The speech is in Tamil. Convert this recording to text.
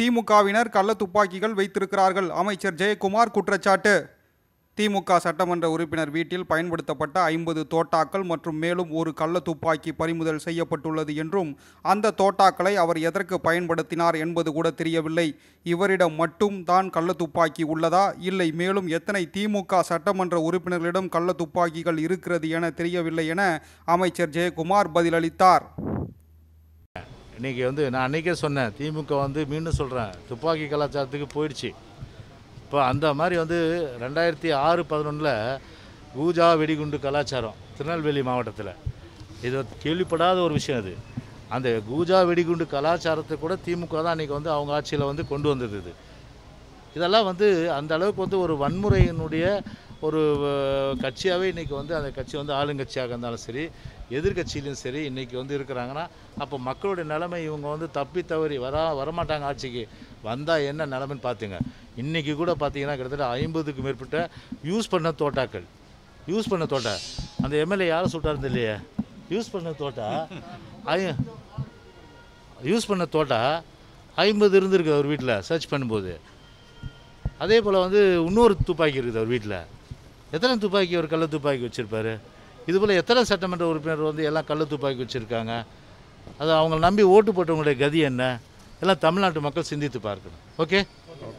திமுகவினர் கள்ள துப்பாக்கிகள் வைத்திருக்கிறார்கள் அமைச்சர் ஜெயக்குமார் குற்றச்சாட்டு திமுக சட்டமன்ற உறுப்பினர் வீட்டில் பயன்படுத்தப்பட்ட ஐம்பது தோட்டாக்கள் மற்றும் மேலும் ஒரு கள்ள துப்பாக்கி பறிமுதல் செய்யப்பட்டுள்ளது என்றும் அந்த தோட்டாக்களை அவர் எதற்கு பயன்படுத்தினார் என்பது கூட தெரியவில்லை இவரிடம் மட்டும் தான் கள்ள துப்பாக்கி உள்ளதா இல்லை மேலும் எத்தனை திமுக சட்டமன்ற உறுப்பினர்களிடம் கள்ள துப்பாக்கிகள் இருக்கிறது என தெரியவில்லை என அமைச்சர் ஜெயக்குமார் பதிலளித்தார் இன்றைக்கி வந்து நான் அன்றைக்கே சொன்னேன் திமுக வந்து மீண்டும் சொல்கிறேன் துப்பாக்கி கலாச்சாரத்துக்கு போயிடுச்சு இப்போ அந்த மாதிரி வந்து ரெண்டாயிரத்தி ஆறு பதினொன்றில் ஊஜா வெடிகுண்டு கலாச்சாரம் திருநெல்வேலி மாவட்டத்தில் இது கேள்விப்படாத ஒரு விஷயம் அது அந்த கூஜா வெடிகுண்டு கலாச்சாரத்தை கூட திமுக தான் அன்றைக்கி வந்து அவங்க ஆட்சியில் வந்து கொண்டு வந்தது இது இதெல்லாம் வந்து அந்த அளவுக்கு வந்து ஒரு வன்முறையினுடைய ஒரு கட்சியாகவே இன்றைக்கி வந்து அந்த கட்சி வந்து ஆளுங்கட்சியாக இருந்தாலும் சரி எதிர்கட்சியிலும் சரி இன்றைக்கி வந்து இருக்கிறாங்கன்னா அப்போ மக்களுடைய நிலைமை இவங்க வந்து தப்பி தவறி வரா வரமாட்டாங்க ஆட்சிக்கு வந்தால் என்ன நிலைமைன்னு பார்த்துங்க இன்றைக்கி கூட பார்த்தீங்கன்னா கிட்டத்தட்ட ஐம்பதுக்கு மேற்பட்ட யூஸ் பண்ண தோட்டாக்கள் யூஸ் பண்ண தோட்டா அந்த எம்எல்ஏ யாரை சொல்கிறாரு இல்லையே யூஸ் பண்ண தோட்டா ஐ யூஸ் பண்ண தோட்டா ஐம்பது இருந்திருக்கு அவர் வீட்டில் சர்ச் பண்ணும்போது அதே போல் வந்து இன்னொரு துப்பாக்கி இருக்குது அவர் வீட்டில் எத்தனை துப்பாக்கி ஒரு கள்ள துப்பாக்கி வச்சுருப்பார் இதுபோல் எத்தனை சட்டமன்ற உறுப்பினர் வந்து எல்லாம் கள்ள துப்பாக்கி வச்சுருக்காங்க அது அவங்கள நம்பி ஓட்டு போட்டவங்களுடைய கதி என்ன எல்லாம் தமிழ்நாட்டு மக்கள் சிந்தித்து பார்க்கணும் ஓகே